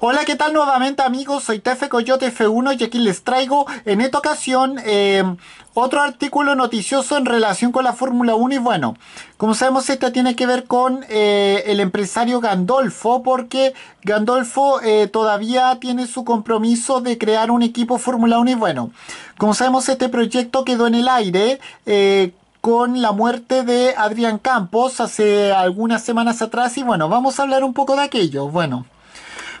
Hola, ¿qué tal nuevamente amigos? Soy Tefe Coyote F1 y aquí les traigo en esta ocasión em, otro artículo noticioso en relación con la Fórmula 1 y bueno, como sabemos este tiene que ver con eh, el empresario Gandolfo porque Gandolfo eh, todavía tiene su compromiso de crear un equipo Fórmula 1 y bueno, como sabemos este proyecto quedó en el aire eh, con la muerte de Adrián Campos hace algunas semanas atrás y bueno, vamos a hablar un poco de aquello. Bueno,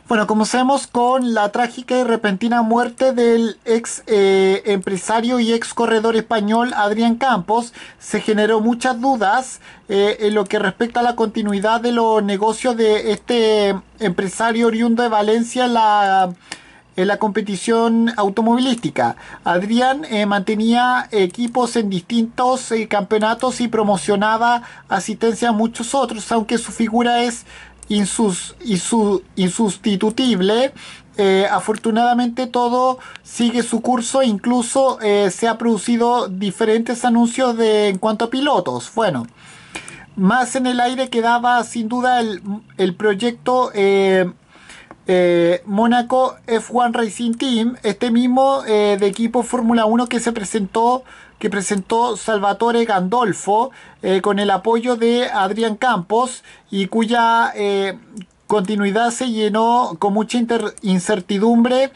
bueno, comencemos con la trágica y repentina muerte del ex eh, empresario y ex corredor español Adrián Campos. Se generó muchas dudas eh, en lo que respecta a la continuidad de los negocios de este empresario oriundo de Valencia en la, la competición automovilística. Adrián eh, mantenía equipos en distintos campeonatos y promocionaba asistencia a muchos otros, aunque su figura es insus, insustituible. Eh, afortunadamente todo sigue su curso, incluso eh, se ha producido diferentes anuncios de, en cuanto a pilotos. Bueno, más en el aire quedaba sin duda el, proyecto eh, Mónaco F1 Racing Team, este mismo de equipo Fórmula 1 que se presentó que presentó Salvatore Gandolfo eh, con el apoyo de Adrián Campos y cuya eh, continuidad se llenó con mucha incertidumbre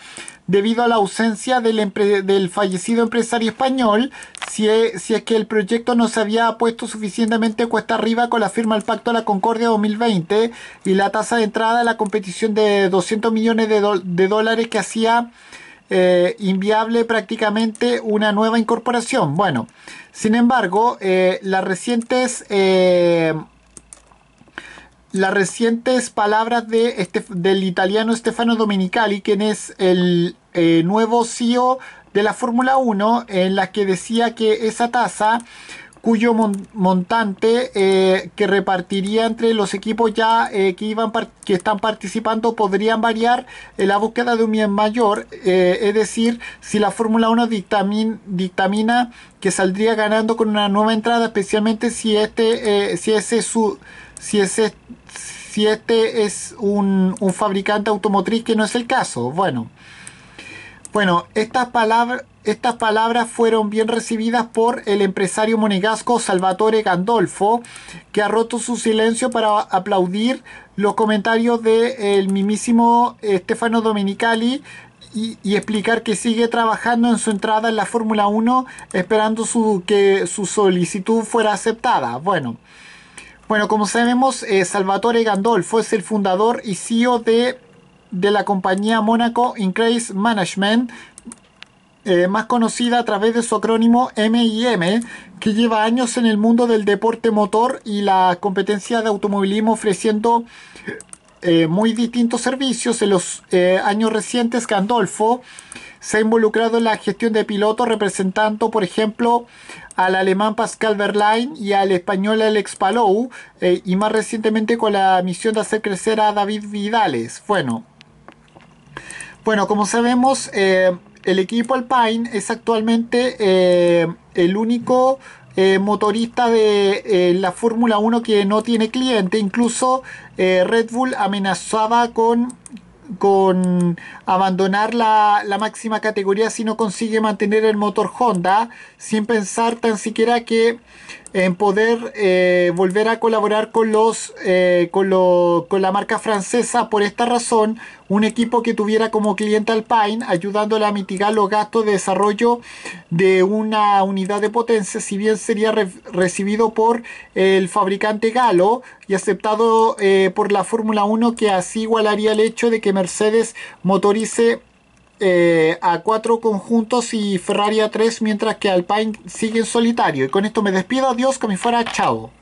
debido a la ausencia del, fallecido empresario español, e, si es, que el proyecto no se había puesto suficientemente cuesta arriba con la firma del Pacto de la Concordia 2020 y la tasa de entrada a la competición de 200 millones de dólares que hacía eh, inviable prácticamente una nueva incorporación. Bueno, sin embargo, eh, las recientes... Eh, las recientes palabras de del italiano Stefano Domenicali, quien es el nuevo CEO de la Fórmula 1, en las que decía que esa tasa cuyo montante eh, que repartiría entre los equipos ya eh, que, iban que están participando podrían variar en la búsqueda de un bien mayor, eh, es decir, si la Fórmula 1 dictamina que saldría ganando con una nueva entrada, especialmente si este, si su si este es un, un fabricante automotriz que no es el caso. Bueno. Bueno, estas, palabras fueron bien recibidas por el empresario monegasco Salvatore Gandolfo, que ha roto su silencio para aplaudir los comentarios del mismísimo eh, Stefano Domenicali y, explicar que sigue trabajando en su entrada en la Fórmula 1 esperando su, que su solicitud fuera aceptada. Bueno, bueno como sabemos, eh, Salvatore Gandolfo es el fundador y CEO de de la compañía Mónaco Increase Management, eh, más conocida a través de su acrónimo MIM, que lleva años en el mundo del deporte motor y la competencia de automovilismo ofreciendo eh, muy distintos servicios. En los eh, años recientes, ...Candolfo se ha involucrado en la gestión de pilotos, representando, por ejemplo, al alemán Pascal Verlaine y al español Alex Palou, y más recientemente con la misión de hacer crecer a David Vidales. Bueno, bueno, como sabemos, eh, el equipo Alpine es actualmente eh, el único eh, motorista de la Fórmula 1 que no tiene cliente. Incluso Red Bull amenazaba con, con abandonar la, la, máxima categoría si no consigue mantener el motor Honda, sin pensar tan siquiera que en poder eh, volver a colaborar con, los, eh, con, la marca francesa. Por esta razón, un equipo que tuviera como cliente Alpine, ayudándole a mitigar los gastos de desarrollo de una unidad de potencia, si bien sería recibido por el fabricante Galo y aceptado eh, por la Fórmula 1, que así igualaría el hecho de que Mercedes motorice eh, a cuatro conjuntos y Ferrari a tres, mientras que Alpine sigue en solitario. Y con esto me despido, adiós, que me fuera, chao.